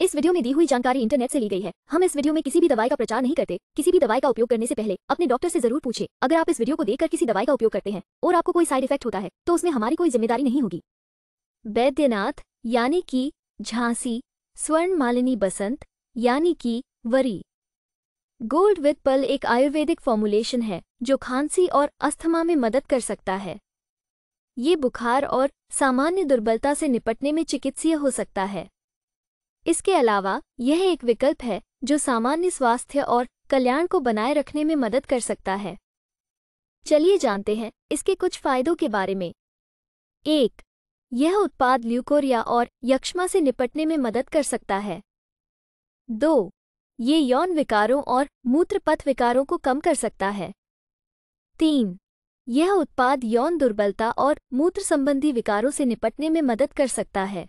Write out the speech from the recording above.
इस वीडियो में दी हुई जानकारी इंटरनेट से ली गई है हम इस वीडियो में किसी भी दवाई का प्रचार नहीं करते किसी भी दवाई का उपयोग करने से पहले अपने डॉक्टर से जरूर पूछे अगर आप इस वीडियो को देखकर किसी दवाई का उपयोग करते हैं और आपको कोई साइड इफेक्ट होता है तो उसमें हमारी कोई जिम्मेदारी नहीं होगी वैद्यनाथ यानी की झांसी स्वर्ण मालिनी बसंत यानी की वरी गोल्ड विद पल एक आयुर्वेदिक फॉर्मुलेशन है जो खांसी और अस्थमा में मदद कर सकता है ये बुखार और सामान्य दुर्बलता से निपटने में चिकित्सीय हो सकता है इसके अलावा यह एक विकल्प है जो सामान्य स्वास्थ्य और कल्याण को बनाए रखने में मदद कर सकता है चलिए जानते हैं इसके कुछ फायदों के बारे में एक यह उत्पाद ल्यूकोरिया और यक्षमा से निपटने में मदद कर सकता है दो ये यौन विकारों और मूत्रपथ विकारों को कम कर सकता है तीन यह उत्पाद यौन दुर्बलता और मूत्र संबंधी विकारों से निपटने में मदद कर सकता है